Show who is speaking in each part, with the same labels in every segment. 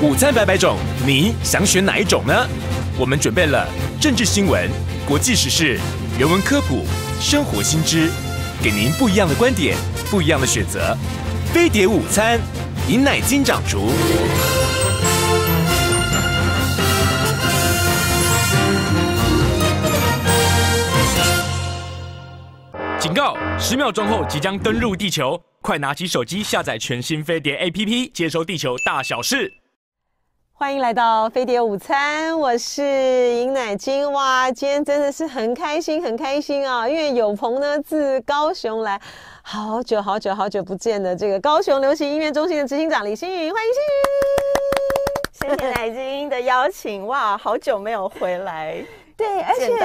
Speaker 1: 午餐百百种，你想选哪一种呢？我们准备了政治
Speaker 2: 新闻、国际时事、人文科普、生活新知，给您不一样的观点，不一样的选择。飞碟午餐，饮奶金掌竹。警告！十秒钟后即将登陆地球，快拿起手机下载全新飞碟 APP，接收地球大小事。欢迎来到飞碟午餐，我是尹乃金哇，今天真的是很开心，很开心啊！因为有朋呢自高雄来，好久好久好久不见的这个高雄流行音乐中心的执行长李星云，欢迎星云，谢谢乃金的邀请哇，好久没有回来，对，而且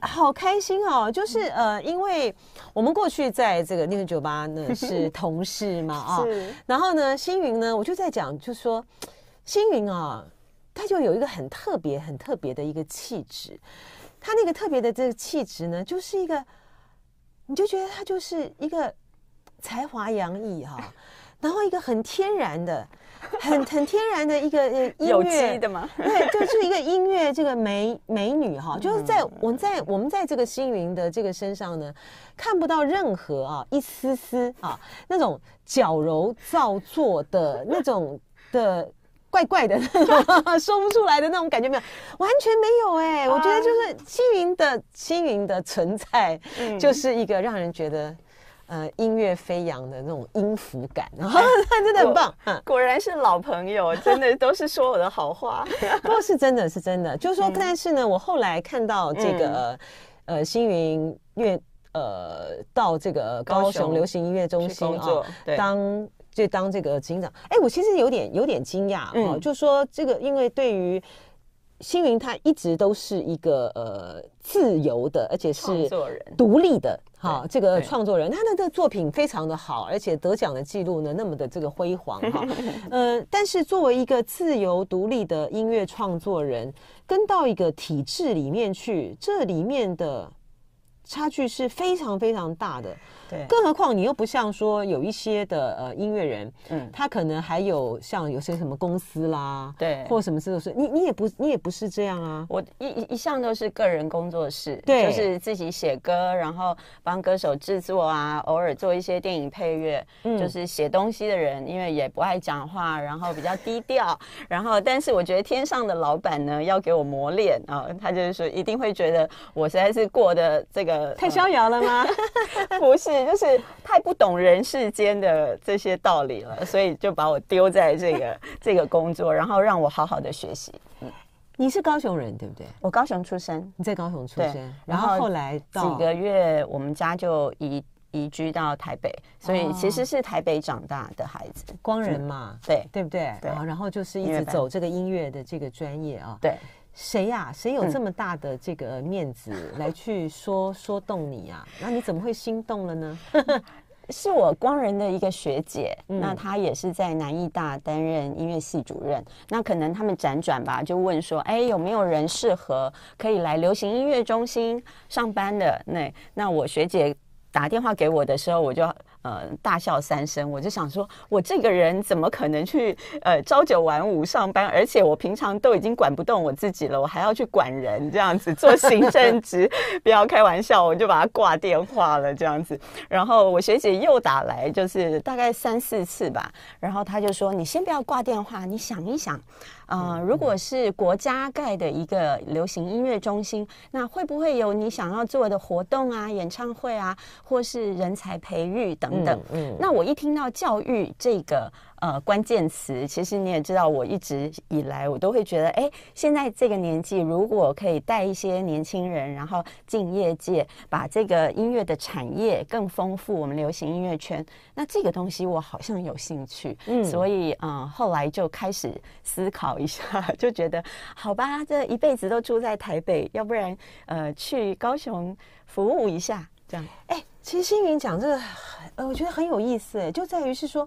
Speaker 2: 好开心哦，就是呃，因为我们过去在这个六六酒吧呢是同事嘛啊，然后呢星云呢我就在讲，就说。星云啊，他就有一个很特别、很特别的一个气质。他那个特别的这个气质呢，就是一个，你就觉得他就是一个才华洋溢哈，然后一个很天然的，很 很天然的一个音乐的嘛，对，就是一个音乐这个美美女哈，就是在我们在我们在这个星云的这个身上呢，看不到任何啊一丝丝啊那种矫揉造作的那种的。怪怪的 说不出来的那种感觉没有，完全没有哎，我觉得就是星云的星云的存在，就是一个让人觉得呃音乐飞扬的那种音符感，真的很棒。
Speaker 1: 果然是老朋友，真的都是说我的好话，
Speaker 2: 过是真的，是真的。就是说，但是呢，我后来看到这个呃星云乐呃到这个高雄流行音乐中心啊，当。就当这个警长，哎，我其实有点有点惊讶啊，就说这个，因为对于星云，他一直都是一个呃自由的，而且是独立的哈，这个创作人，他的的作品非常的好，而且得奖的记录呢那么的这个辉煌哈，呃，但是作为一个自由独立的音乐创作人，跟到一个体制里面去，这里面的差距是非常非常大的。更何况你又不像说有一些的呃音乐人，嗯，他可能还有像有些什么公司啦，对，或什么事都是你你也不你也不是这样啊。我一一向都是个
Speaker 1: 人工作室，就是自己写歌，然后帮歌手制作啊，偶尔做一些电影配乐，嗯，就是写东西的人，因为也不爱讲话，然后比较低调，然后但是我觉得天上的老板呢要给我磨练啊，他就是说一定会觉得我实在是过的这个太逍遥了吗？不是。就是太不懂人世间的这些道理了，所以就把我丢在这个 这个工作，然后让我好好的学习。嗯，你是高雄人对不对？我高雄出生，你在高雄出生，然后后来几个月我们家就移移居到台
Speaker 2: 北，所以其实是台北长大的孩子，光人嘛，对对不对？然后然后就是一直走这个音乐的这个专业啊，对。谁呀？谁有这么大的这个面子来去说 说动你啊？那你怎么会心动了呢？
Speaker 1: 是我光仁的一个学姐，那她也是在南艺大担任音乐系主任。那可能他们辗转吧，就问说：“哎，有没有人适合可以来流行音乐中心上班的？”那那我学姐打电话给我的时候，我就。呃，大笑三声，我就想说，我这个人怎么可能去呃朝九晚五上班，而且我平常都已经管不动我自己了，我还要去管人这样子做行政职，不要开玩笑，我就把他挂电话了这样子。然后我学姐又打来，就是大概三四次吧，然后他就说：“你先不要挂电话，你想一想。”啊，如果是国家盖的一个流行音乐中心，那会不会有你想要做的活动啊、演唱会啊，或是人才培育等等？嗯嗯，那我一听到教育这个。呃，关键词其实你也知道，我一直以来我都会觉得，哎，现在这个年纪，如果可以带一些年轻人，然后进业界，把这个音乐的产业更丰富，我们流行音乐圈，那这个东西我好像有兴趣，嗯，所以嗯，后来就开始思考一下，就觉得好吧，这一辈子都住在台北，要不然
Speaker 2: 呃，去高雄服务一下，这样。哎，其实星云讲这个，呃，我觉得很有意思，哎，就在于是说。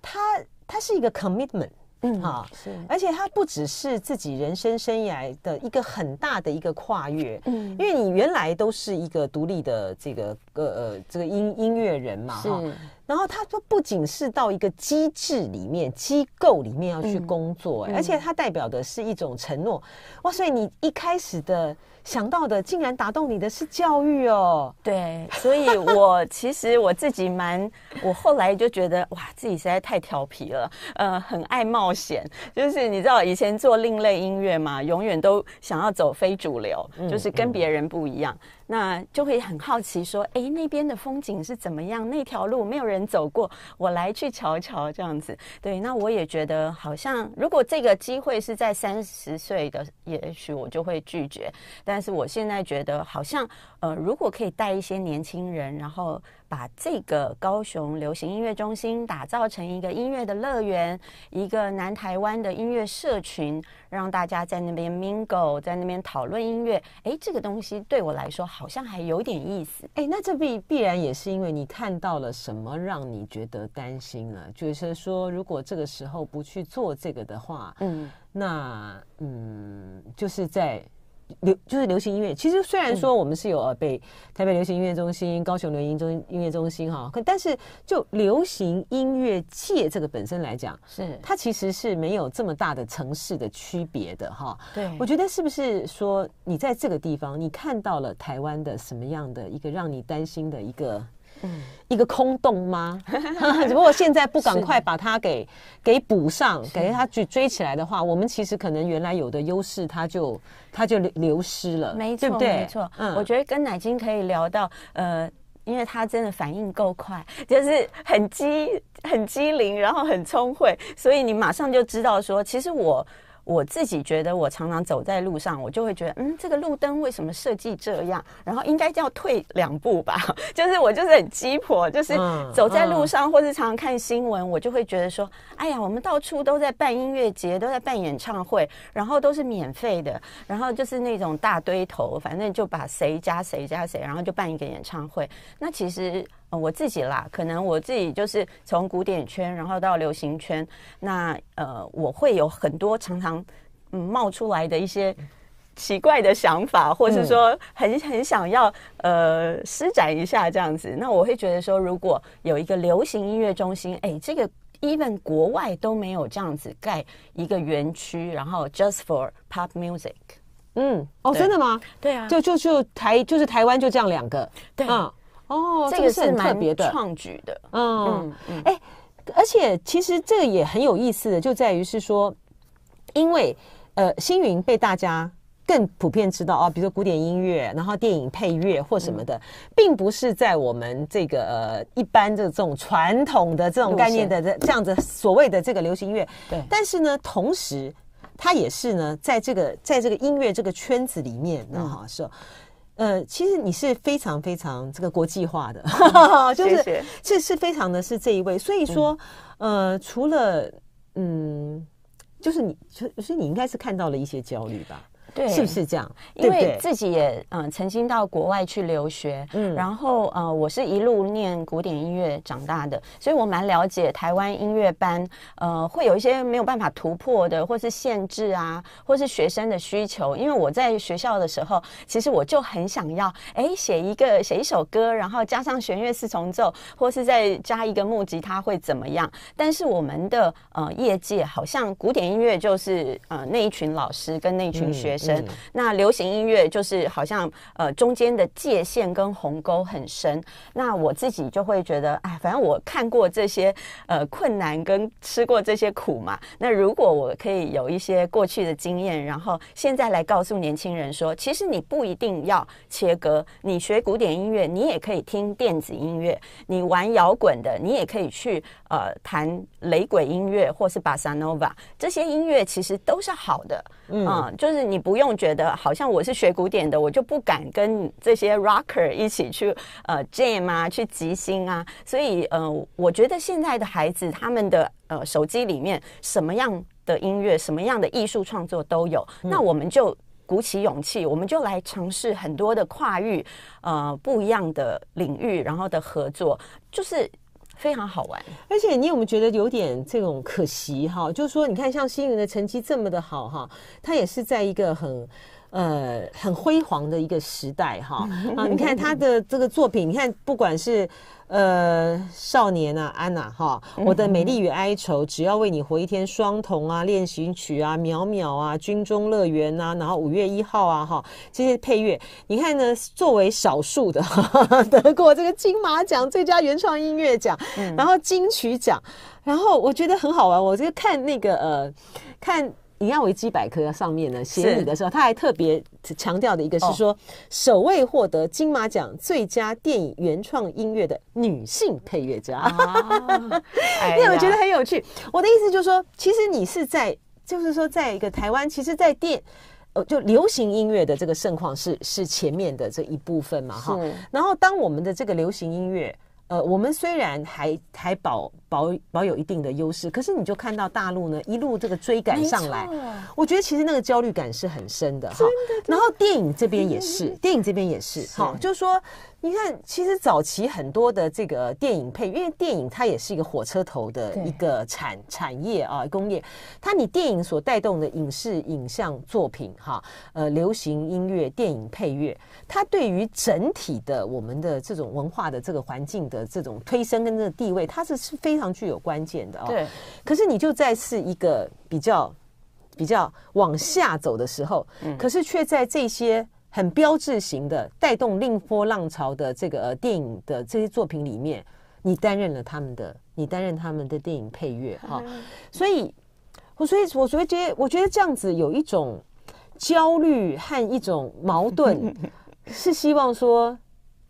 Speaker 2: 它它是一个 commitment，嗯哈，是，而且它不只是自己人生生涯的一个很大的一个跨越，嗯，因为你原来都是一个独立的这个。个呃，这个音音乐人嘛哈，然后他说不仅是到一个机制里面、机构里面要去工作，而且它代表的是一种承诺。哇，所以你一开始的想到的，竟然打动你的是教育哦。对，所以我其实我自
Speaker 1: 己蛮，我后来就觉得哇，自己实在太调皮了，呃，很爱冒险，就是你知道以前做另类音乐嘛，永远都想要走非主流，就是跟别人不一样。那就会很好奇，说，哎，那边的风景是怎么样？那条路没有人走过，我来去瞧瞧，这样子。对，那我也觉得好像，如果这个机会是在三十岁的，也许我就会拒绝。但是我现在觉得，好像，呃，如果可以带一些年轻人，然后。把这个高雄流行音乐中心打造成一个音乐的乐园，一个南台湾的音乐社群，让大家在那边 mingle，在那边讨论音乐。哎，
Speaker 2: 这个东西对我来说好像还有点意思。哎，那这必必然也是因为你看到了什么让你觉得担心呢？就是说，如果这个时候不去做这个的话，嗯，那嗯，就是在。流就是流行音乐，其实虽然说我们是有北台北流行音乐中心、高雄流行中音乐中心哈，可但是就流行音乐界这个本身来讲，是它其实是没有这么大的城市的区别的哈。对，我觉得是不是说你在这个地方你看到了台湾的什么样的一个让你担心的一个？一个空洞吗？只不过现在不赶快把它给给补上，给他去追起来的话，我们其实可能原来有的优势，它就它就流失了，没错，没错，嗯，我觉
Speaker 1: 得跟奶金可以聊到，呃，因为他真的反应够快，就是很机很机灵，然后很聪慧，所以你马上就知道说，其实我。我自己觉得，我常常走在路上，我就会觉得，嗯，这个路灯为什么设计这样？然后应该要退两步吧。就是我就是很鸡婆，就是走在路上，或是常常看新闻，我就会觉得说，哎呀，我们到处都在办音乐节，都在办演唱会，然后都是免费的，然后就是那种大堆头，反正就把谁加谁加谁，然后就办一个演唱会。那其实。呃，我自己啦，可能我自己就是从古典圈，然后到流行圈，那呃，我会有很多常常冒出来的一些奇怪的想法，或是说很很想要呃施展一下这样子。那我会觉得说，如果有一个流行音乐中心，哎，这个 even 国外都没有这样子盖一个园区，然后 just for pop music。嗯，哦，真的吗？
Speaker 2: 对啊，就就就台就是台湾就这样两个。对。哦，这个是蛮创举的，嗯，哎，而且其实这个也很有意思的，就在于是说，因为呃，星云被大家更普遍知道啊，比如说古典音乐，然后电影配乐或什么的，并不是在我们这个呃一般的这种传统的这种概念的这这样子所谓的这个流行乐，对，但是呢，同时它也是呢，在这个在这个音乐这个圈子里面，那好是呃，其实你是非常非常这个国际化的，就是这是非常的是这一位，所以说，呃，除了嗯，就是你，所所以你应该是看到了一些焦虑吧。对，是不是这样？因为自己
Speaker 1: 也嗯曾经到国外去留学，嗯，然后呃我是一路念古典音乐长大的，所以我蛮了解台湾音乐班呃会有一些没有办法突破的或是限制啊，或是学生的需求。因为我在学校的时候，其实我就很想要哎写一个写一首歌，然后加上弦乐四重奏，或是再加一个木吉他会怎么样？但是我们的呃业界好像古典音乐就是呃那一群老师跟那一群学。那流行音乐就是好像呃中间的界限跟鸿沟很深。那我自己就会觉得，哎，反正我看过这些呃困难跟吃过这些苦嘛。那如果我可以有一些过去的经验，然后现在来告诉年轻人说，其实你不一定要切割，你学古典音乐，你也可以听电子音乐；你玩摇滚的，你也可以去呃弹雷鬼音乐或是巴萨诺瓦这些音乐，其实都是好的。嗯，就是你不。不用觉得好像我是学古典的，我就不敢跟这些 rocker 一起去呃 jam 啊，去即兴啊。所以呃，我觉得现在的孩子他们的呃手机里面什么样的音乐、什么样的艺术创作都有。那我们就鼓起勇气，我们就来尝试很多的跨域呃不一样的领域，然后的合作，就
Speaker 2: 是。非常好玩，而且你有没有觉得有点这种可惜哈？就是说，你看像星云的成绩这么的好哈，他也是在一个很。呃，很辉煌的一个时代哈 啊！你看他的这个作品，你看不管是呃少年呐、安娜哈，我的美丽与哀愁，只要为你活一天，双瞳啊、练习曲啊、渺渺啊、军中乐园呐，然后五月一号啊哈，这些配乐，你看呢？作为少数的哈哈 得过这个金马奖最佳原创音乐奖，然后金曲奖，然后我觉得很好玩，我就看那个呃看。你要维基百科》上面呢写你的时候，他还特别强调的一个是说，首位获得金马奖最佳电影原创音乐的女性配乐家，因没我觉得很有趣。我的意思就是说，其实你是在，就是说，在一个台湾，其实，在电呃，就流行音乐的这个盛况是是前面的这一部分嘛，哈。然后，当我们的这个流行音乐，呃，我们虽然还还保。保保有一定的优势，可是你就看到大陆呢一路这个追赶上来，我觉得其实那个焦虑感是很深的哈。然后电影这边也是，电影这边也是哈，就是说你看，其实早期很多的这个电影配，因为电影它也是一个火车头的一个产产业啊工业，它你电影所带动的影视影像作品哈，呃，流行音乐、电影配乐，它对于整体的我们的这种文化的这个环境的这种推升跟这地位，它是是非。非常具有关键的啊，对。可是你就在是一个比较比较往下走的时候，嗯。可是却在这些很标志型的带动另波浪潮的这个电影的这些作品里面，你担任了他们的，你担任他们的电影配乐哈。所以，我所以，我所以觉得，我觉得这样子有一种焦虑和一种矛盾，是希望说。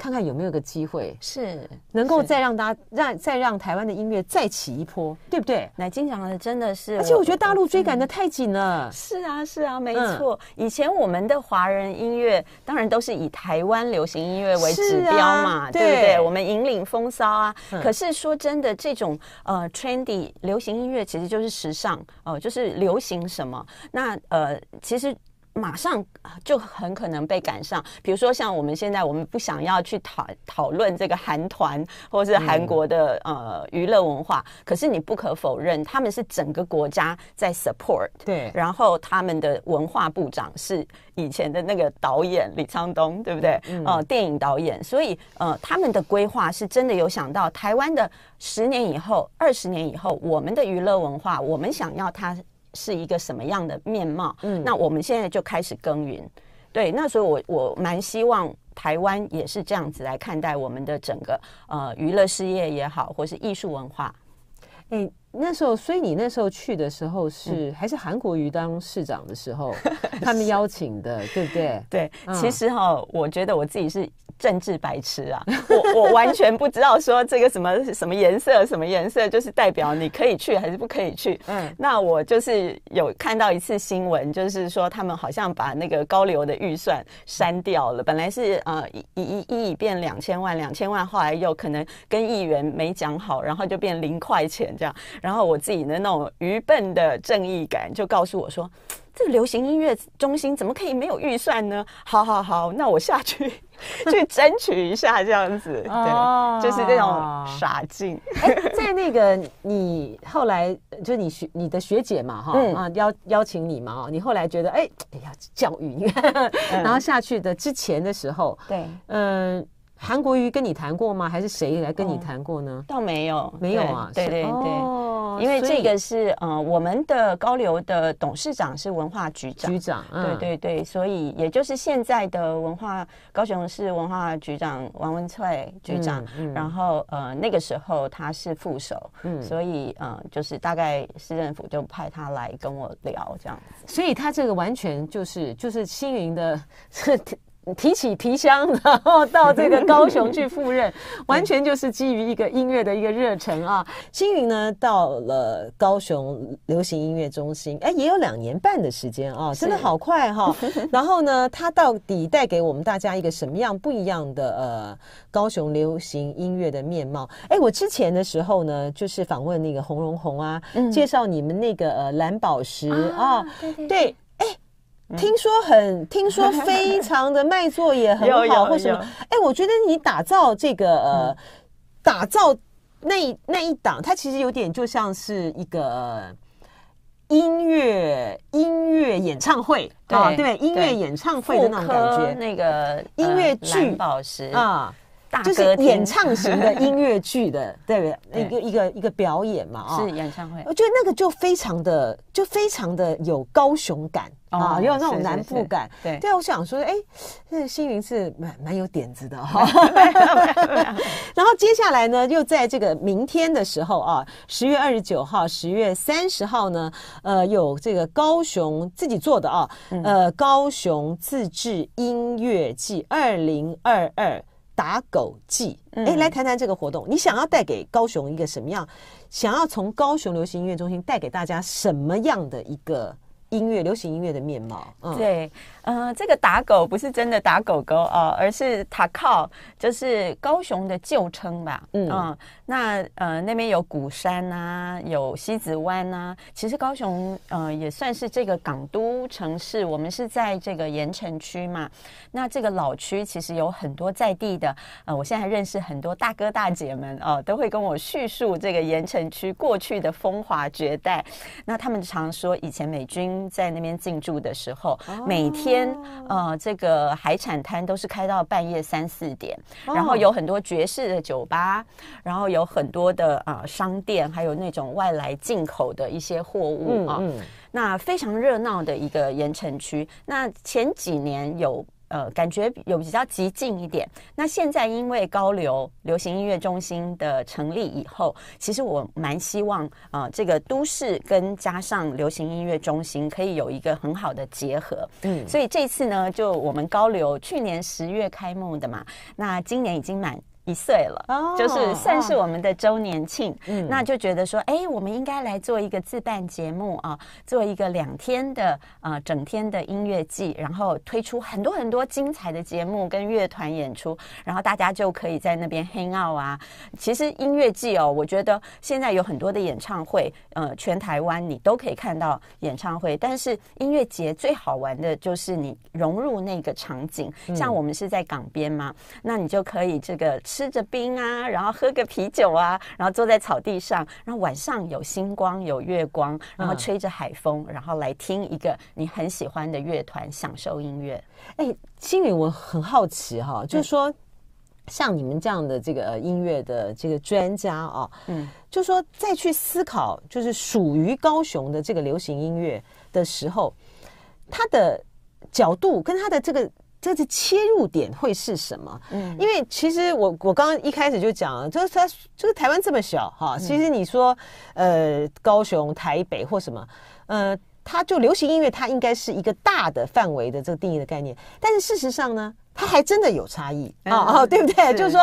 Speaker 2: 看看有没有个机会，是能够再让大家让再让台湾的音乐再起一波，对不对？乃经常的真的是，而且我觉得大陆追赶的太紧了。是
Speaker 1: 啊，是啊，没错。
Speaker 2: 以前我们的华人音乐当
Speaker 1: 然都是以台湾流行音乐为指标嘛，对不对？我们引领风骚啊。可是说真的，这种呃，trendy 流行音乐其实就是时尚哦，就是流行什么？那呃，其实。马上就很可能被赶上，比如说像我们现在，我们不想要去讨讨论这个韩团或是韩国的呃娱乐文化，可是你不可否认，他们是整个国家在 support，对，然后他们的文化部长是以前的那个导演李沧东，对不对？哦，电影导演，所以呃，他们的规划是真的有想到台湾的十年以后、二十年以后，我们的娱乐文化，我们想要它。是一个什么样的面貌？嗯，那我们现在就开始耕耘。对，那时候我我蛮希望台湾也是这样子来看待我们的整个呃娱乐事业也好，或是艺术文化。
Speaker 2: 哎，那时候，所以你那时候去的时候是还是韩国瑜当市长的时候，他们邀请的，对不对？对，其实哈，我觉得我自己是。政治白痴啊！
Speaker 1: 我我完全不知道说这个什么 什么颜色什么颜色，就是代表你可以去还是不可以去。嗯，那我就是有看到一次新闻，就是说他们好像把那个高流的预算删掉了，本来是呃一一亿变两千万，两千万后来又可能跟议员没讲好，然后就变零块钱这样。然后我自己的那种愚笨的正义感就告诉我说。这流行音乐中心怎么可以没有预算呢？好好好，那我下去去争取一下，这样子，对，就是这种傻
Speaker 2: 劲。哎，在那个你后来就你学你的学姐嘛，哈，啊邀邀请你嘛，你后来觉得哎，要教育，然后下去的之前的时候，对，嗯。韩国瑜跟你谈过吗？还是谁来跟你谈过呢？倒没有，没有啊。对对对，因为这个是呃，我们的高流
Speaker 1: 的董事长是文化局长，局长，对对对，所以也就是现在的文化高雄市文化局长王文翠局长，然后呃那个时候他是副手，所以呃就是大概市政府就派他来跟我聊这样
Speaker 2: 所以他这个完全就是就是新营的提起皮箱，然后到这个高雄去赴任，完全就是基于一个音乐的一个热忱啊！星云呢，到了高雄流行音乐中心，哎，也有两年半的时间啊，真的好快哈！然后呢，他到底带给我们大家一个什么样不一样的呃高雄流行音乐的面貌？哎，我之前的时候呢，就是访问那个洪荣宏啊，介绍你们那个呃蓝宝石啊，对。听说很听说非常的卖座也很好 或什么，哎，我觉得你打造这个呃，打造那那一档，它其实有点就像是一个音乐音乐演唱会啊，对，音乐演唱会的那种感觉，那个音乐剧宝石啊。就是演唱型的音乐剧的，对不对？一个一个一个表演嘛，啊，是演唱会。我觉得那个就非常的，就非常的有高雄感啊，有那种南部感。对，对我想说，哎，那新云是蛮蛮有点子的哈。然后接下来呢，又在这个明天的时候啊，十月二十九号、十月三十号呢，呃，有这个高雄自己做的啊，呃，高雄自制音乐季二零二二。打狗记。哎，来谈谈这个活动，你想要带给高雄一个什么样？想要从高雄流行音乐中心带给大家什么样的一个？音乐，流行音乐的面貌。嗯，对，
Speaker 1: 嗯，这个打狗不是真的打狗狗啊，而是塔靠，就是高雄的旧称吧。嗯，啊，那呃那边有鼓山啊，有西子湾啊。其实高雄呃也算是这个港都城市。我们是在这个盐城区嘛，那这个老区其实有很多在地的。呃，我现在还认识很多大哥大姐们哦，都会跟我叙述这个盐城区过去的风华绝代。那他们常说以前美军。在那边进驻的时候，每天呃，这个海产摊都是开到半夜三四点，然后有很多爵士的酒吧，然后有很多的呃商店，还有那种外来进口的一些货物啊，那非常热闹的一个盐城区。那前几年有。呃，感觉有比较激进一点。那现在因为高流流行音乐中心的成立以后，其实我蛮希望啊，这个都市跟加上流行音乐中心可以有一个很好的结合。嗯，所以这次呢，就我们高流去年十月开幕的嘛，那今年已经满。一岁了，就是算是我们的周年庆，那就觉得说，哎，我们应该来做一个自办节目啊，做一个两天的呃整天的音乐季，然后推出很多很多精彩的节目跟乐团演出，然后大家就可以在那边 out 啊！其实音乐季哦，我觉得现在有很多的演唱会，呃，全台湾你都可以看到演唱会，但是音乐节最好玩的就是你融入那个场景，像我们是在港边嘛，那你就可以这个。吃着冰啊，然后喝个啤酒啊，然后坐在草地上，然后晚上有星光、有月光，然后吹着海风，然后来听一个你很喜欢的乐团，享受音乐。
Speaker 2: 哎，心里我很好奇哈，就是说，像你们这样的这个音乐的这个专家啊，嗯，就说再去思考，就是属于高雄的这个流行音乐的时候，他的角度跟他的这个。这个切入点会是什么？嗯，因为其实我我刚刚一开始就讲，就是它就是台湾这么小哈，其实你说呃，高雄、台北或什么，呃，它就流行音乐，它应该是一个大的范围的这个定义的概念。但是事实上呢，它还真的有差异啊啊，对不对？就是说，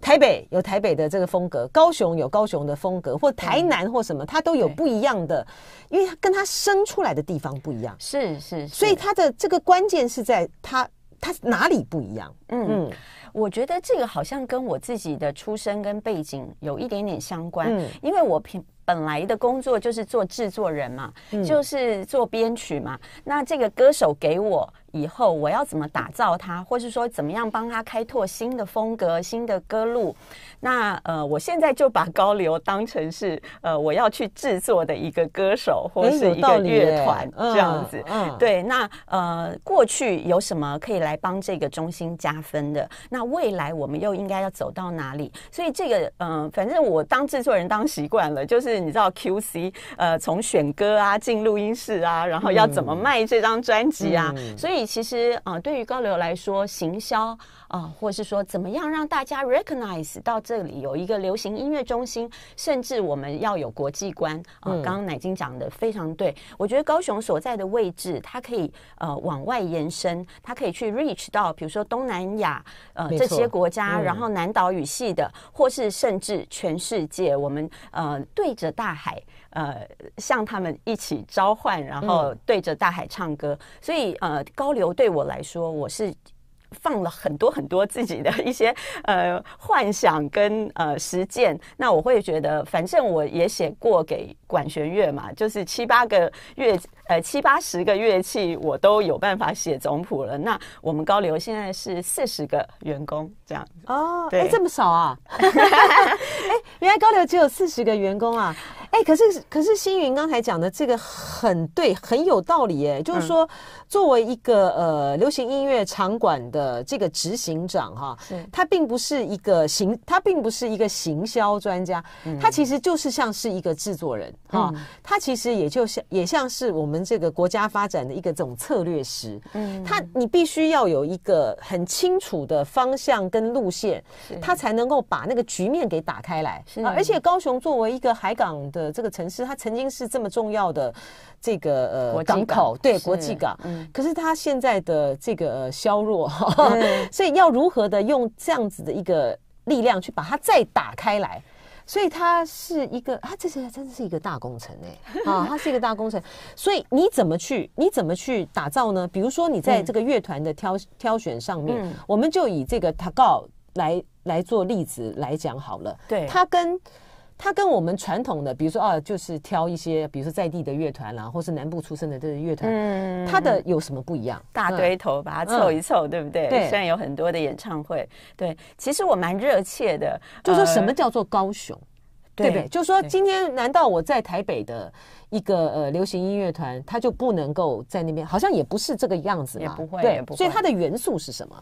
Speaker 2: 台北有台北的这个风格，高雄有高雄的风格，或台南或什么，它都有不一样的，因为它跟它生出来的地方不一样。是是，所以它的这个关键是在它。他哪里不一样？嗯，
Speaker 1: 我觉得这个好像跟我自己的出身跟背景有一点点相关，因为我平本来的工作就是做制作人嘛，就是做编曲嘛。那这个歌手给我。以后我要怎么打造他，或是说怎么样帮他开拓新的风格、新的歌路？那呃，我现在就把高流当成是呃我要去制作的一个歌手，或是一个乐团这样子。嗯，对。那呃，过去有什么可以来帮这个中心加分的？那未来我们又应该要走到哪里？所以这个嗯，反正我当制作人当习惯了，就是你知道 QC 呃，从选歌啊，进录音室啊，然后要怎么卖这张专辑啊，所以。其实啊，对于高流来说，行销啊，或是说怎么样让大家 recognize 到这里有一个流行音乐中心，甚至我们要有国际观啊。刚刚奶金讲的非常对，我觉得高雄所在的位置，它可以呃往外延伸，它可以去 reach 到，比如说东南亚呃这些国家，然后南岛语系的，或是甚至全世界。我们呃对着大海。呃，向他们一起召唤，然后对着大海唱歌。所以，呃，高流对我来说，我是放了很多很多自己的一些 呃幻想跟呃实践。那我会觉得，反正我也写过给管弦乐嘛，就是七八个乐，呃，七八十个乐器，我都有办法写总谱了。那我们高流现在是
Speaker 2: 四十个员工这样哦，对，这么少啊？哎，原来高流只有四十个员工啊。哎，可是可是，星云刚才讲的这个很对，很有道理耶。就是说，作为一个呃流行音乐场馆的这个执行长哈，他并不是一个行，他并不是一个行销专家，他其实就是像是一个制作人哈，他其实也就像也像是我们这个国家发展的一个种策略师。嗯，他你必须要有一个很清楚的方向跟路线，他才能够把那个局面给打开来。而且高雄作为一个海港的。这个城市，它曾经是这么重要的这个呃港口，对国际港。可是它现在的这个削弱，所以要如何的用这样子的一个力量去把它再打开来？所以它是一个啊，这是真的是一个大工程哎，啊，它是一个大工程。所以你怎么去，你怎么去打造呢？比如说你在这个乐团的挑挑选上面，我们就以这个塔高来来做例子来讲好了。对，它跟。它跟我们传统的，比如说啊，就是挑一些，比如说在地的乐团啦，或是南部出生的这个乐团，它的有什么不一样？大堆头把它凑一凑，
Speaker 1: 对不对？对，虽然有很多的演唱会。对，其实我蛮热切的，就说什么叫做高雄，
Speaker 2: 对不对？就说今天，难道我在台北的一个呃流行音乐团，它就不能够在那边？好像也不是这个样子嘛，不会，所以它的元素是什么？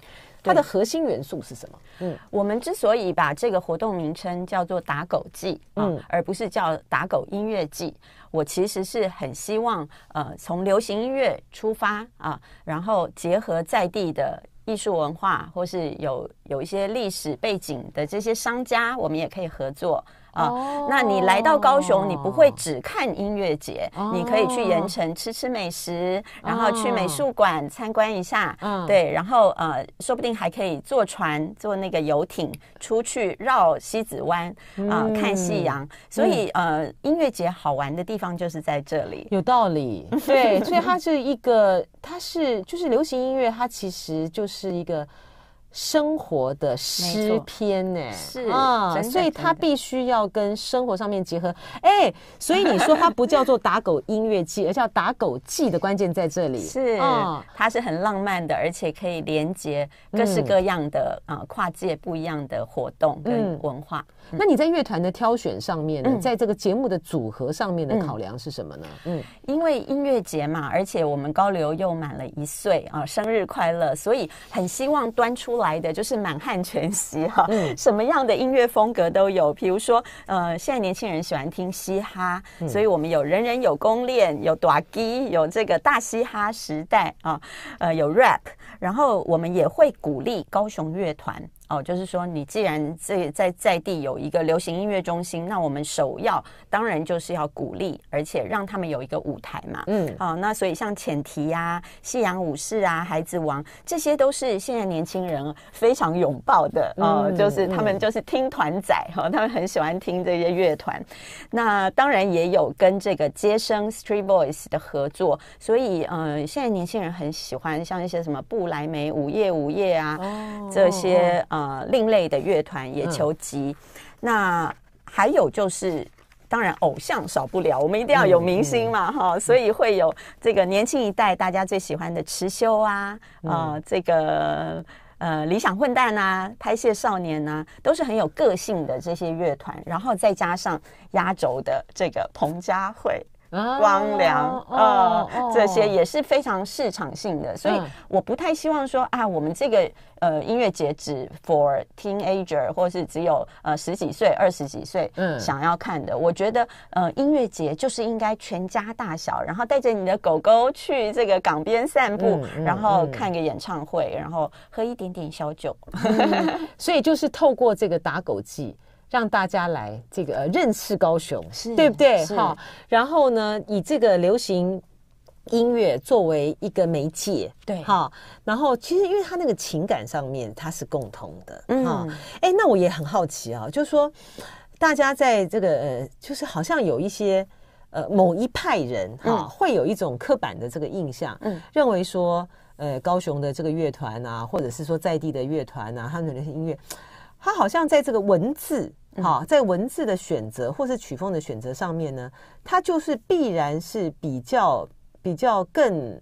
Speaker 2: 它的核心元素是什么？嗯，
Speaker 1: 我们之所以把这个活动名称叫做“打狗记”啊，而不是叫“打狗音乐记”，我其实是很希望呃，从流行音乐出发啊，然后结合在地的艺术文化，或是有有一些历史背景的这些商家，我们也可以合作。啊，那你来到高雄，你不会只看音乐节，你可以去盐城吃吃美食，然后去美术馆参观一下，对，然后呃，说不定还可以坐船坐那个游艇出去绕西子湾啊，看夕阳。所以呃，音乐节好玩的地方就是在这里，
Speaker 2: 有道理。对，所以它是一个，它是就是流行音乐，它其实就是一个。生活的诗篇，呢，是啊，所以它必须要跟生活上面结合，哎，所以你说它不叫做打狗音乐季，而叫打狗季的关键在这里，是，
Speaker 1: 它是很浪漫的，而且可以连接各式各样的啊，跨界不一样的活动跟文化。
Speaker 2: 那你在乐团的挑选上面呢，在这个节目的组合上面的考量是什么呢？嗯，因为音乐
Speaker 1: 节嘛，而且我们高流又满了一岁啊，生日快乐！所以很希望端出来的就是满汉全席哈，什么样的音乐风格都有。比如说，呃，现在年轻人喜欢听嘻哈，所以我们有人人有功练，有 d r e 有这个大嘻哈时代啊，呃，有 rap。然后我们也会鼓励高雄乐团。哦，就是说，你既然在在在地有一个流行音乐中心，那我们首要当然就是要鼓励，而且让他们有一个舞台嘛。嗯，好，那所以像浅提啊、夕阳武士啊、孩子王，这些都是现在年轻人非常拥抱的哦，就是他们就是听团仔哈，他们很喜欢听这些乐团。那当然也有跟这个接生 Street b o y s 的合作，所以嗯，现在年轻人很喜欢像一些什么布莱梅、午夜、午夜啊这些啊。呃，另类的乐团也求集，那还有就是，当然偶像少不了，我们一定要有明星嘛，哈，所以会有这个年轻一代大家最喜欢的池修啊，啊，这个呃理想混蛋呐，拍戏少年呐，都是很有个性的这些乐团，然后再加上压轴的这个彭佳慧。光良啊，这些也是非常市场性的，所以我不太希望说啊，我们这个呃音乐节只 for teenager 或是只有呃十几岁、二十几岁想要看的。我觉得呃音乐节就是应该全家大小，然后带着你的狗狗去这个港边散步，然后看个演唱会，然后喝一点点
Speaker 2: 小酒。所以就是透过这个打狗记。让大家来这个认识高雄，对不对？哈，然后呢，以这个流行音乐作为一个媒介，对哈，然后其实因为它那个情感上面它是共同的，嗯，哎，那我也很好奇啊，就是说大家在这个呃，就是好像有一些呃某一派人哈，会有一种刻板的这个印象，嗯，认为说呃高雄的这个乐团啊，或者是说在地的乐团啊，他们那些音乐，它好像在这个文字。好，在文字的选择或是曲风的选择上面呢，它就是必然是比较比较更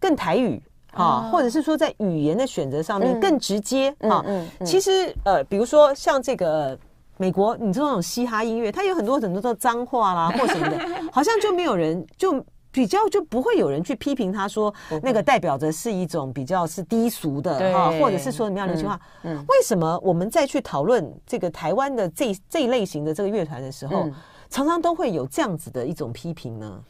Speaker 2: 更台语啊，或者是说在语言的选择上面更直接啊。其实呃，比如说像这个美国，你那种嘻哈音乐，它有很多很多的脏话啦或什么的，好像就没有人就。比较就不会有人去批评他说那个代表着是一种比较是低俗的哈，或者是说什么样的情况？为什么我们在去讨论这个台湾的这这一类型的这个乐团的时候，常常都会有这样子的一种批评呢？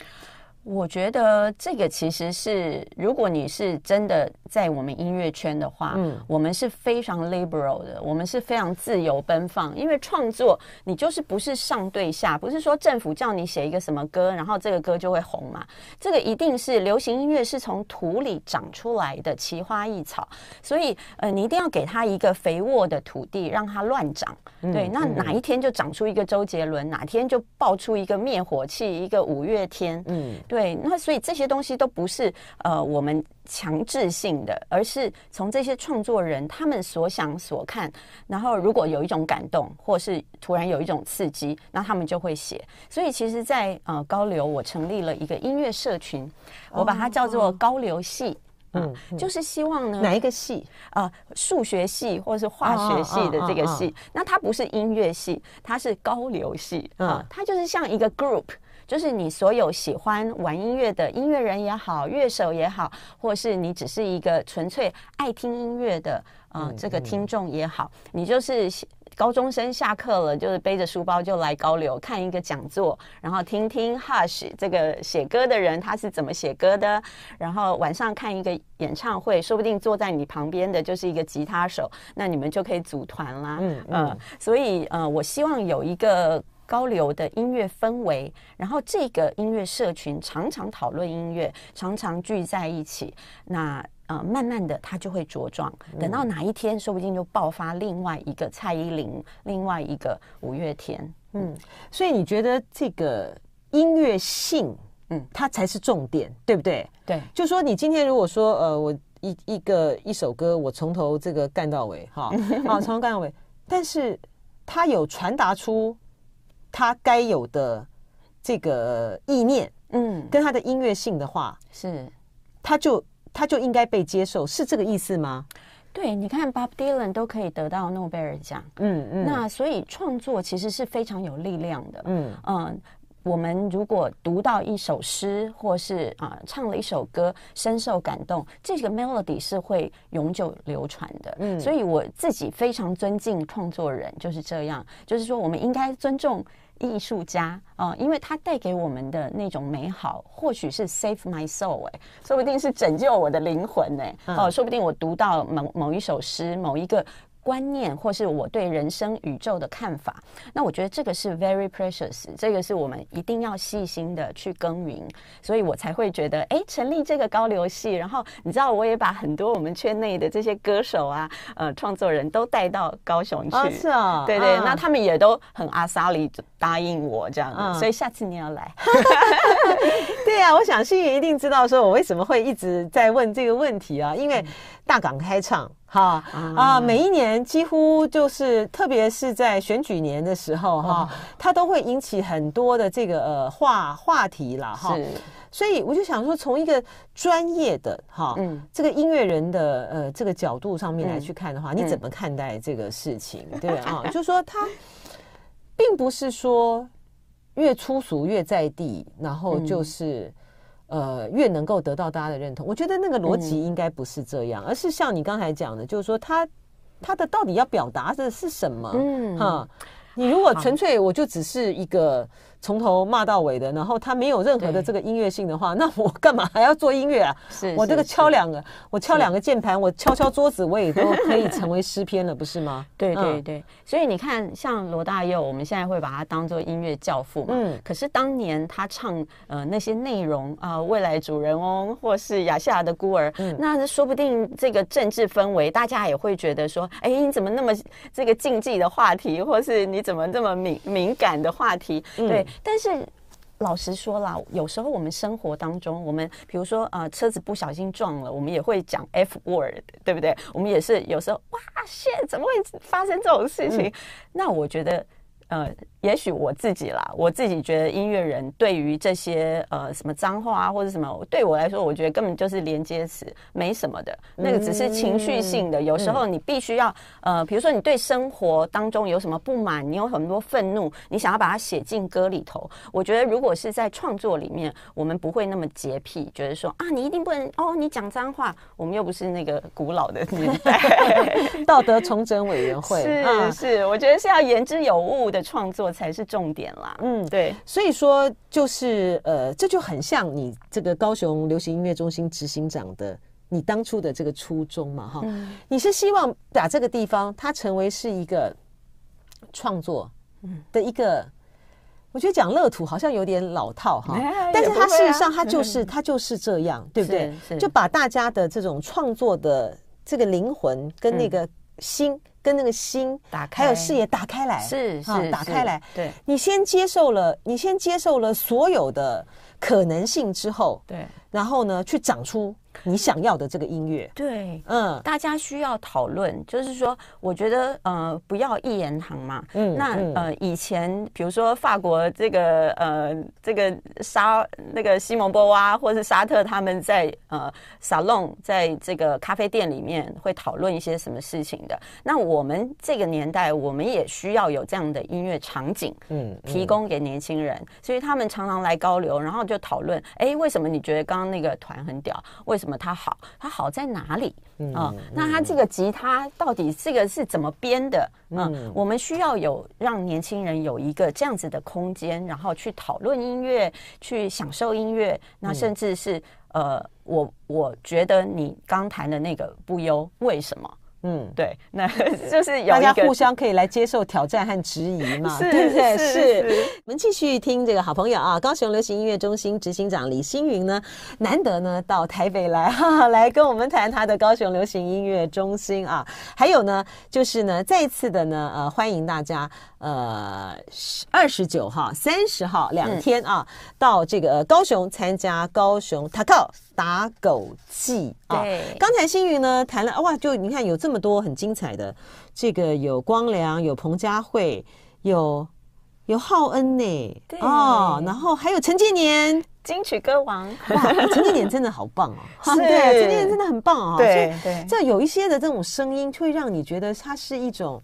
Speaker 2: 我觉
Speaker 1: 得这个其实是，如果你是真的在我们音乐圈的话，嗯，我们是非常 liberal 的，我们是非常自由奔放，因为创作你就是不是上对下，不是说政府叫你写一个什么歌，然后这个歌就会红嘛。这个一定是流行音乐是从土里长出来的奇花异草，所以呃，你一定要给他一个肥沃的土地，让它乱长。对，那哪一天就长出一个周杰伦，哪天就爆出一个灭火器，一个五月天，嗯，对。对，那所以这些东西都不是呃我们强制性的，而是从这些创作人他们所想所看，然后如果有一种感动，或是突然有一种刺激，那他们就会写。所以其实，在呃高流，我成立了一个音乐社群，我把它叫做高流系，嗯，就是希望呢哪一个系啊数学系或者是化学系的这个系，那它不是音乐系，它是高流系啊，它就是像一个 group。就是你所有喜欢玩音乐的音乐人也好，乐手也好，或是你只是一个纯粹爱听音乐的，嗯，这个听众也好，你就是高中生下课了，就是背着书包就来高流看一个讲座，然后听听 Hush 这个写歌的人他是怎么写歌的，然后晚上看一个演唱会，说不定坐在你旁边的就是一个吉他手，那你们就可以组团啦，嗯，所以呃，我希望有一个。高流的音乐氛围，然后这个音乐社群常常讨论音乐，常常聚在一起，那呃，慢慢的它就会茁壮。等到哪一天，说不定就爆发另外一个蔡依林，另外一个五月天。
Speaker 2: 嗯，所以你觉得这个音乐性，嗯，它才是重点，对不对？对，就说你今天如果说呃，我一一个一首歌，我从头这个干到尾，哈，啊，从头干到尾，但是它有传达出。他该有的这个意念，嗯，跟他的音乐性的话，是，他就他就应该被接受，是这个意思吗？对，你
Speaker 1: 看 Bob Dylan 都可以得到诺贝尔奖，
Speaker 2: 嗯嗯，那所以创作其实是非常有
Speaker 1: 力量的，嗯嗯，我们如果读到一首诗，或是啊唱了一首歌，深受感动，这个 melody 是会永久流传的，嗯，所以我自己非常尊敬创作人，就是这样，就是说我们应该尊重。艺术家啊，因为他带给我们的那种美好，或许是 save my soul 哎，说不定是拯救我的灵魂呢。哦，说不定我读到某某一首诗，某一个。观念，或是我对人生、宇宙的看法，那我觉得这个是 very precious，这个是我们一定要细心的去耕耘，所以我才会觉得，哎，成立这个高流系，然后你知道，我也把很多我们圈内的这些歌手啊，呃，创作人都带到高雄去，是啊，对对，那他们也都很阿萨里
Speaker 2: 答应我这样，所以
Speaker 1: 下次你要来，
Speaker 2: 对呀，我想心爷一定知道说我为什么会一直在问这个问题啊，因为。大港开唱，哈啊，每一年几乎就是，特别是在选举年的时候，哈，它都会引起很多的这个呃话话题了，哈。所以我就想说，从一个专业的哈，这个音乐人的呃这个角度上面来去看的话，你怎么看待这个事情？对啊，就说它并不是说越粗俗越在地，然后就是。呃，越能够得到大家的认同，我觉得那个逻辑应该不是这样，而是像你刚才讲的，就是说他他的到底要表达的是什么？嗯，哈，你如果纯粹，我就只是一个。从头骂到尾的，然后他没有任何的这个音乐性的话，那我干嘛还要做音乐啊？是我这个敲两个，我敲两个键盘，我敲敲桌子，我也都可以成为诗篇了，不是吗？对对对，所以你看，像罗大佑，我们现在会把他
Speaker 1: 当做音乐教父嘛？嗯。可是当年他唱呃那些内容啊，未来主人翁或是雅夏的孤儿，那说不定这个政治氛围，大家也会觉得说，哎，你怎么那么这个禁忌的话题，或是你怎么这么敏敏感的话题？对。但是，老实说啦，有时候我们生活当中，我们比如说呃，车子不小心撞了，我们也会讲 F word，对不对？我们也是有时候，哇塞，怎么会发生这种事情？那我觉得，呃。也许我自己啦，我自己觉得音乐人对于这些呃什么脏话啊或者什么，对我来说，我觉得根本就是连接词，没什么的。那个只是情绪性的。有时候你必须要呃，比如说你对生活当中有什么不满，你有很多愤怒，你想要把它写进歌里头。我觉得如果是在创作里面，我们不会那么洁癖，觉得说啊，你一定不能哦，你讲脏话，我们又不是那个古老的年代
Speaker 2: 道德重整委员会。是
Speaker 1: 是，我觉得是要言之有物的创作。才是重
Speaker 2: 点啦，嗯，对，所以说就是呃，这就很像你这个高雄流行音乐中心执行长的你当初的这个初衷嘛，哈，你是希望把这个地方它成为是一个创作的一个，我觉得讲乐土好像有点老套哈，但是它事实上它就是它就是这样，对不对？就把大家的这种创作的这个灵魂跟那个心。跟那个心打开，还有视野打开来，是是打开来。对，你先接受了，你先接受了所有的可能性之后，对，然后呢，去长出。你想要的这个音乐，对，
Speaker 1: 嗯，大家需要讨论，就是说，我觉得，呃，不要一言堂嘛，嗯，那呃，以前比如说法国这个，呃，这个沙那个西蒙波娃，或是沙特他们在呃沙龙，在这个咖啡店里面会讨论一些什么事情的。那我们这个年代，我们也需要有这样的音乐场景，嗯，提供给年轻人，所以他们常常来高流，然后就讨论，哎，为什么你觉得刚刚那个团很屌？为什么？么它好，它好在哪里啊？那它这个吉他到底这个是怎么编的？嗯，我们需要有让年轻人有一个这样子的空间，然后去讨论音乐，去享受音乐。那甚至是呃，我我觉得你刚谈的那个不忧，为什么？
Speaker 2: 嗯，对，那 就是大家互相可以来接受挑战和质疑嘛，对不对？是，我们继续听这个好朋友啊，高雄流行音乐中心执行长李星云呢，难得呢到台北来，哈、来跟我们谈他的高雄流行音乐中心啊，还有呢就是呢再次的呢，呃，欢迎大家，呃，二十九号、三十号两天啊，到这个高雄参加高雄 t a c o 打狗记啊！刚才星云呢谈了哇，就你看有这么多很精彩的，这个有光良，有彭佳慧，有有浩恩呢，哦，然后还有陈建年，
Speaker 1: 金曲歌王，
Speaker 2: 哇，陈建年真的好棒哦，是，陈建年真的很棒哦。对，这有一些的这种声音，会让你觉得它是一种，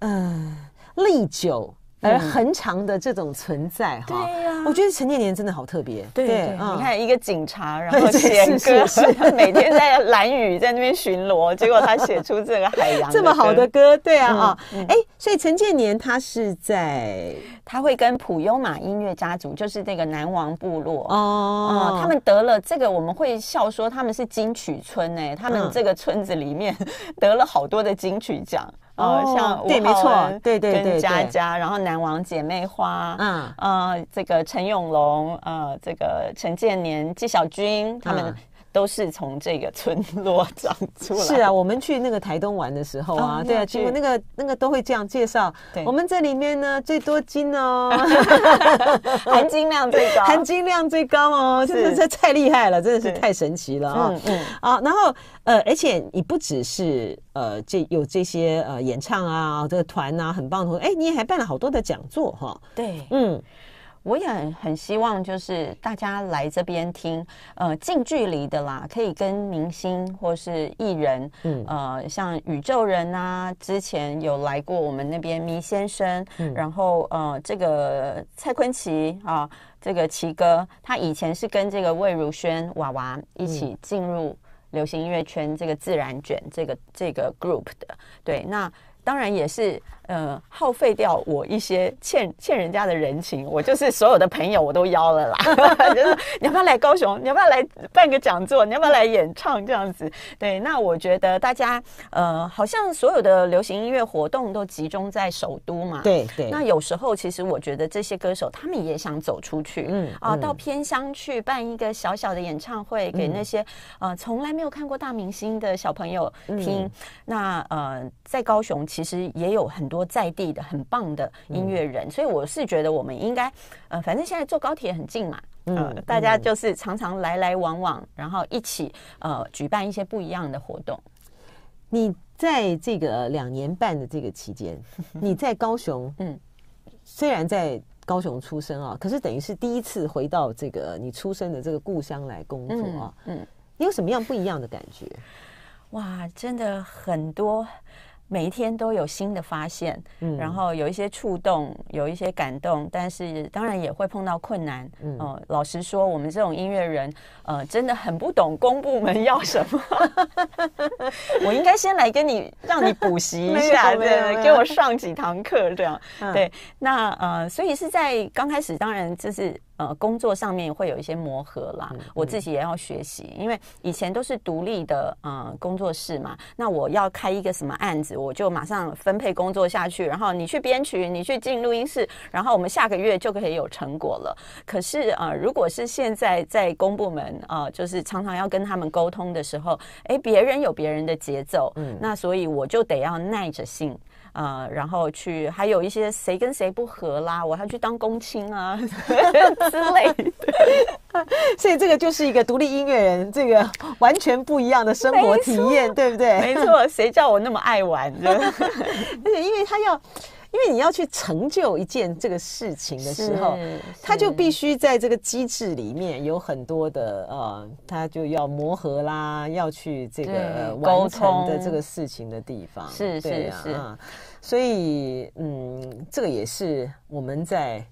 Speaker 2: 嗯，历久。而恒长的这种存在哈，对呀，我觉得陈建年真的好特别。对，你
Speaker 1: 看一个警察，然后 写歌，每天在蓝雨在那边巡逻，结果他写出这个
Speaker 2: 海洋 这么好的歌，对啊啊，哎，所以陈建年他是在，
Speaker 1: 他会跟普悠马音乐家族，就是那个南王部落哦，他们得了这个，我们会笑说他们是金曲村哎，他们这个村子里面得了好多的金曲奖。呃，像对，没错，对对对对对。佳佳，然后南王姐妹花，嗯，呃，这个陈永龙，呃，这个陈建年、纪晓君他们。都是从这个村落长出来。是啊，我们
Speaker 2: 去那个台东玩的时候啊，对啊，结果那个那个都会这样介绍。我们这里面呢，最多金哦，含金量最高，含金量最高哦，真的是太厉害了，真的是太神奇了啊！啊，然后呃，而且你不只是呃，这有这些呃，演唱啊，这个团啊，很棒的。哎，你也还办了好多的讲座哈。
Speaker 1: 对，嗯。我也很希望，就是大家来这边听，呃，近距离的啦，可以跟明星或是艺人，嗯，呃，像宇宙人啊，之前有来过我们那边，迷先生，然后呃，这个蔡坤奇啊，这个奇哥，他以前是跟这个魏如萱娃娃一起进入流行音乐圈，这个自然卷，这个这个 group 的，对，那当然也是。呃，耗费掉我一些欠欠人家的人情，我就是所有的朋友我都邀了啦，就是你要不要来高雄？你要不要来办个讲座？你要不要来演唱这样子？对，那我觉得大家呃，好像所有的流行音乐活动都集中在首都嘛，对对。那有时候其实我觉得这些歌手他们也想走出去，嗯啊，到偏乡去办一个小小的演唱会，给那些呃从来没有看过大明星的小朋友听。那呃，在高雄其实也有很。多在地的很棒的音乐人，所以我是觉得我们应该，呃，反正现在坐高铁很近嘛，
Speaker 2: 嗯，大家就
Speaker 1: 是常常来来往往，然后一起呃举办一些不一样的活动。
Speaker 2: 你在这个两年半的这个期间，你在高雄，嗯，虽然在高雄出生啊，可是等于是第一次回到这个你出生的这个故乡来工作啊，嗯，你有什么样不一样的感觉？
Speaker 1: 哇，真的很多。每一天都有新的发现，嗯，然后有一些触动，有一些感动，但是当然也会碰到困难。嗯，老实说，我们这种音乐人，呃，真的很不懂公部门要什么。我应该先来跟你，让你补习一下，对，给我上几堂课这样。对，那呃，所以是在刚开始，当然就是。呃，工作上面会有一些磨合啦，我自己也要学习，因为以前都是独立的呃工作室嘛，那我要开一个什么案子，我就马上分配工作下去，然后你去编曲，你去进录音室，然后我们下个月就可以有成果了。可是呃，如果是现在在公部门啊，就是常常要跟他们沟通的时候，哎，别人有别人的节奏，嗯，那所以我就得要耐着性。呃，然后去还有一些谁跟谁不和啦，我还去当公亲啊 之类
Speaker 2: 的，所以这个就是一个独立音乐人，这个完全不一样的生活体验，对不对？没错，
Speaker 1: 谁叫我那么爱玩？
Speaker 2: 而且因为他要。因为你要去成就一件这个事情的时候，他就必须在这个机制里面有很多的呃，他就要磨合啦，要去这个完成的这个事情的地方，是是是啊，所以嗯，这个也是我们在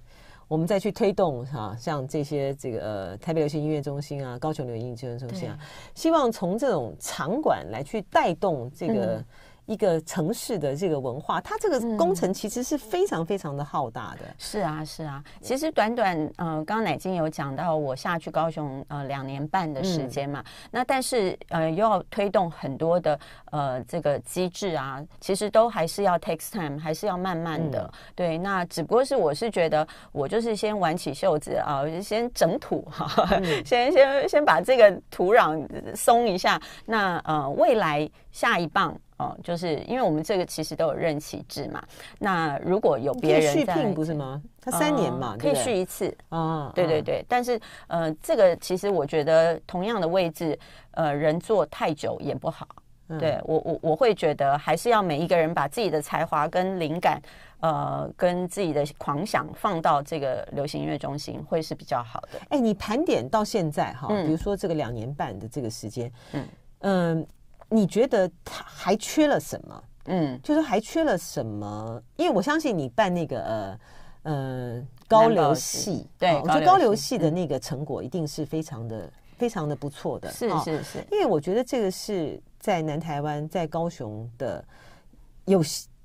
Speaker 2: 我们再去推动哈，像这些这个台北流行音乐中心啊，高雄流行音乐中心啊，希望从这种场馆来去带动这个。一个城市的这个文化，它这个工程其实是非常非常的浩大的。是啊，
Speaker 1: 是啊。其实短短，嗯，刚刚奶金有讲到我下去高雄呃两年半的时间嘛，那但是呃又要推动很多的呃这个机制啊，其实都还是要 take s time，还是要慢慢的。对，那只不过是我是觉得，我就是先挽起袖子啊，先整土哈，先先先把这个土壤松一下。那呃未来。下一棒哦，就是因为我们这个其实都有任期制嘛。那如果有别人续聘不
Speaker 2: 是吗？他三年嘛，可以续一
Speaker 1: 次。啊。对对对。但是，呃，这个其实我觉得，同样的位置，呃，人坐太久也不好。对我我我会觉得，还是要每一个人把自己的才华跟灵感，呃，跟自己的狂想放
Speaker 2: 到这个流行音乐中心，会是比较好的。哎，你盘点到现在哈，比如说这个两年半的这个时间，嗯嗯。你觉得他还缺了什么？嗯，就是还缺了什么？因为我相信你办那个呃呃高流系，对，我觉得高流系的那个成果一定是非常的、非常的不错的。是是是，因为我觉得这个是在南台湾，在高雄的有。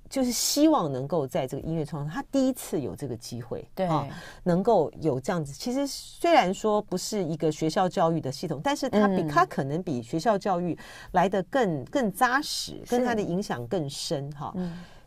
Speaker 2: 就是希望能够在这个音乐创作，他第一次有这个机会，对啊，能够有这样子。其实虽然说不是一个学校教育的系统，但是他比他可能比学校教育来的更更扎实，跟他的影响更深哈。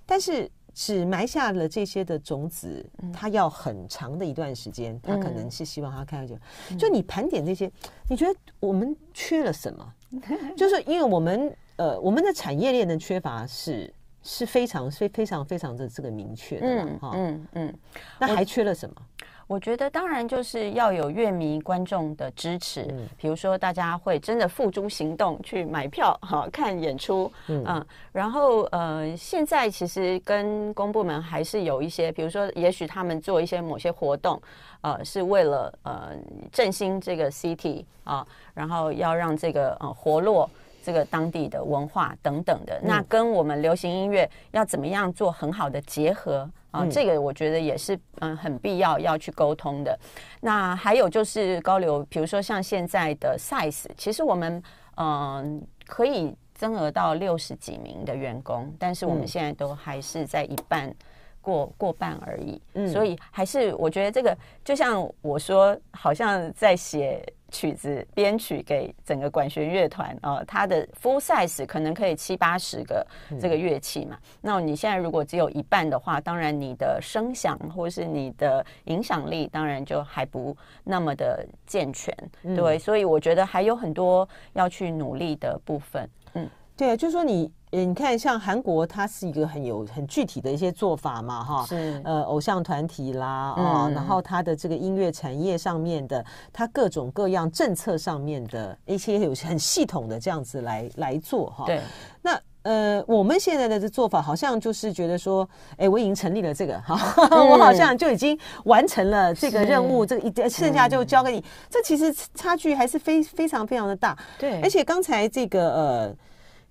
Speaker 2: 但是只埋下了这些的种子，他要很长的一段时间，他可能是希望他开到就就你盘点这些，你觉得我们缺了什么？就是因为我们呃，我们的产业链的缺乏是。是非常非非常非常的这个明确的哈嗯嗯，那还缺了什么？
Speaker 1: 我觉得当然就是要有乐迷观众的支持，嗯、比如说大家会真的付诸行动去买票哈看演出嗯，然后呃现在其实跟公部门还是有一些，比如说也许他们做一些某些活动，呃是为了呃振兴这个 city 啊，然后要让这个呃活络。这个当地的文化等等的，那跟我们流行音乐要怎么样做很好的结合啊？这个我觉得也是嗯很必要要去沟通的。那还有就是高流，比如说像现在的 size，其实我们嗯可以增额到六十几名的员工，但是我们现在都还是在一半过过半而已，所以还是我觉得这个就像我说，好像在写。曲子编曲给整个管弦乐团哦，它的 full size 可能可以七八十个这个乐器嘛。那你现在如果只有一半的话，当然你的声响或是你的影响力，当然就还不那么的健全。对，所以我觉得还有很多要去努力的部分。嗯，
Speaker 2: 对，就是说你。呃，你看，像韩国，它是一个很有很具体的一些做法嘛，哈，是呃，偶像团体啦，啊，然后它的这个音乐产业上面的，它各种各样政策上面的一些有很系统的这样子来来做哈。对。那呃，我们现在的这做法，好像就是觉得说，哎，我已经成立了这个，哈，我好像就已经完成了这个任务，这个一剩下就交给你。这其实差距还是非非常非常的大。对。而且刚才这个呃。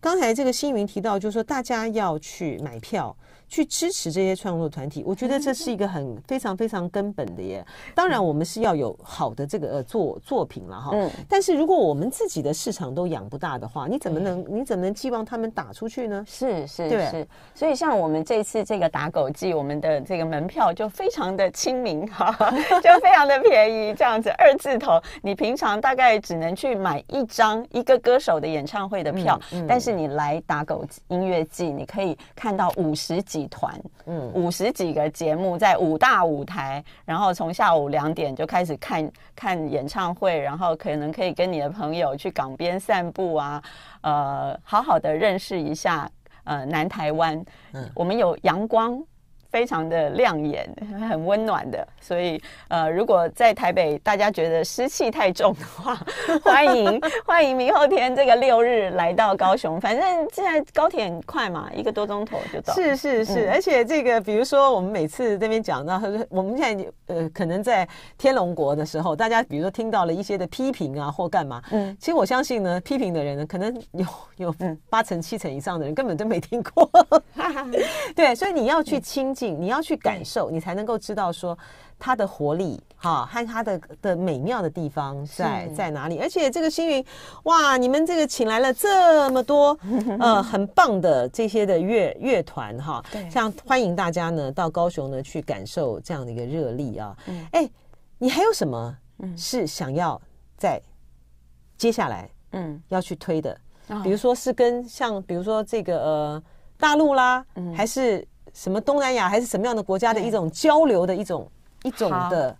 Speaker 2: 刚才这个星云提到，就是说大家要去买票。去支持这些创作团体，我觉得这是一个很非常非常根本的耶。当然，我们是要有好的这个作作品了哈。嗯。但是如果我们自己的市场都养不大的话，你怎么能你怎么能寄望他们打出去呢？是是是。
Speaker 1: 所以像我们这次这个打狗季，我们的这个门票就非常的亲民哈，就非常的便宜，这样子二字头。你平常大概只能去买一张一个歌手的演唱会的票，但是你来打狗音乐季，你可以看到五十几。几团，嗯，五十几个节目在五大舞台，然后从下午两点就开始看，看演唱会，然后可能可以跟你的朋友去港边散步啊，呃，好好的认识一下呃南台湾，嗯，我们有阳光。非常的亮眼，很温暖的，所以呃，如果在台北大家觉得湿气太重的话，欢迎 欢迎明后天这个六日来到高雄，反正现在高铁很快嘛，一个多钟头就到。是是是，而
Speaker 2: 且这个比如说我们每次这边讲到，我们现在呃可能在天龙国的时候，大家比如说听到了一些的批评啊或干嘛，嗯，其实我相信呢，批评的人呢，可能有有八成七成以上的人根本就没听过，对，所以你要去听。你要去感受，你才能够知道说它的活力哈和它的的美妙的地方在在哪里。而且这个星云，哇，你们这个请来了这么多呃很棒的这些的乐乐团哈，像欢迎大家呢到高雄呢去感受这样的一个热力啊。哎，你还有什么是想要在接下来嗯要去推的？比如说是跟像比如说这个呃大陆啦，还是？什么东南亚还是什么样的国家的一种交流的一种一种的，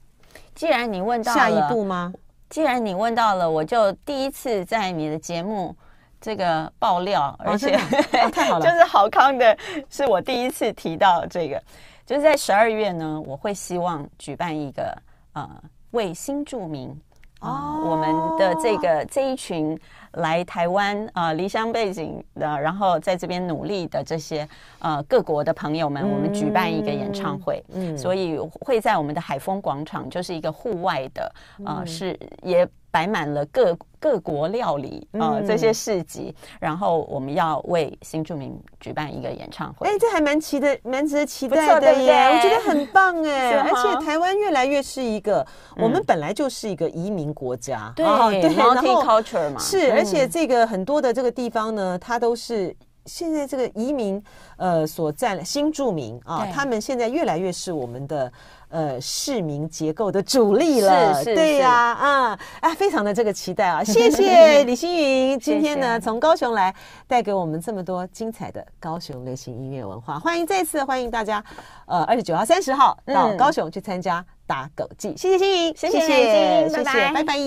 Speaker 1: 既然你问到下一步吗？既然你问到了，我就第一次在你的节目这个爆料，而且 太好了，就是好康的是我第一次提到这个，就是在十二月呢，我会希望举办一个呃为新著名哦我们的这个这一群。来台湾啊，离乡背景的，然后在这边努力的这些呃各国的朋友们，我们举办一个演唱会，嗯，所以会在我们的海丰广场，就是一个户外的呃，是也摆满了各。各国料理啊，这些市集，然后我们要为新住民举办一个演
Speaker 2: 唱会。哎，这还蛮期的，蛮值得期待的耶！我觉得很棒哎，而且台湾越来越是一个，我们本来就是一个移民国家，对对，然后是而且这个很多的这个地方呢，它都是现在这个移民呃所占新住民啊，他们现在越来越是我们的。呃，市民结构的主力了，是是，对呀，啊，哎，非常的这个期待啊！谢谢李星云，今天呢从高雄来带给我们这么多精彩的高雄类型音乐文化，欢迎再次欢迎大家，呃，二十九号、三十号到高雄去参加打狗祭，谢谢星云，谢谢，谢谢，拜拜，拜拜。